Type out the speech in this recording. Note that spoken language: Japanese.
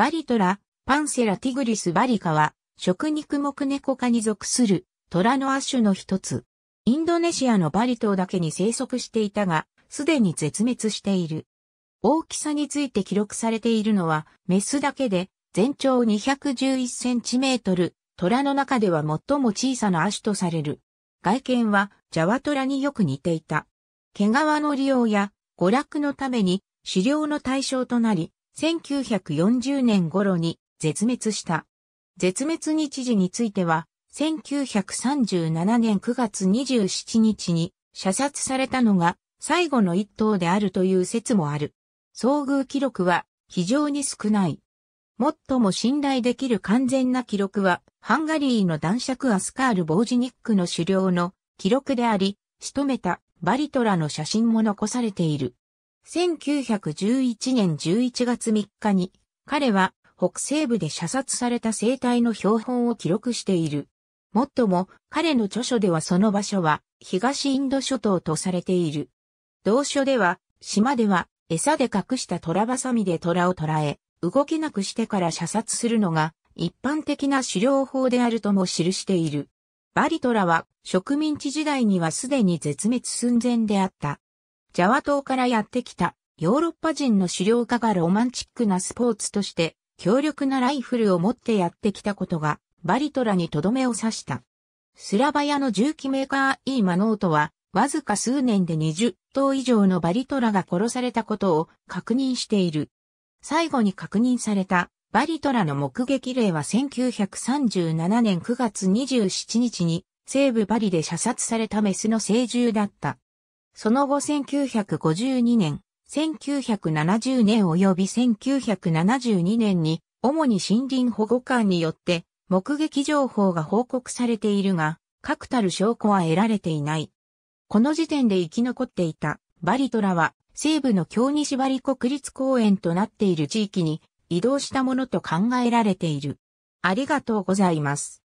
バリトラ、パンセラティグリスバリカは、食肉目猫科に属する、トラの亜種の一つ。インドネシアのバリ島だけに生息していたが、すでに絶滅している。大きさについて記録されているのは、メスだけで、全長211センチメートル、虎の中では最も小さな亜種とされる。外見は、ジャワトラによく似ていた。毛皮の利用や、娯楽のために、狩猟の対象となり、1940年頃に絶滅した。絶滅日時については、1937年9月27日に射殺されたのが最後の一頭であるという説もある。遭遇記録は非常に少ない。最も信頼できる完全な記録は、ハンガリーの男爵アスカール・ボージニックの狩猟の記録であり、仕留めたバリトラの写真も残されている。1911年11月3日に、彼は北西部で射殺された生体の標本を記録している。もっとも、彼の著書ではその場所は東インド諸島とされている。同書では、島では餌で隠した虎バサミで虎を捕らえ、動けなくしてから射殺するのが一般的な狩猟法であるとも記している。バリトラは植民地時代にはすでに絶滅寸前であった。ジャワ島からやってきたヨーロッパ人の狩猟家がロマンチックなスポーツとして強力なライフルを持ってやってきたことがバリトラにとどめを刺した。スラバヤの銃器メーカーイーマノートはわずか数年で20頭以上のバリトラが殺されたことを確認している。最後に確認されたバリトラの目撃例は1937年9月27日に西部バリで射殺されたメスの成獣だった。その後1952年、1970年及び1972年に、主に森林保護官によって、目撃情報が報告されているが、確たる証拠は得られていない。この時点で生き残っていたバリトラは西部の京西バリ国立公園となっている地域に移動したものと考えられている。ありがとうございます。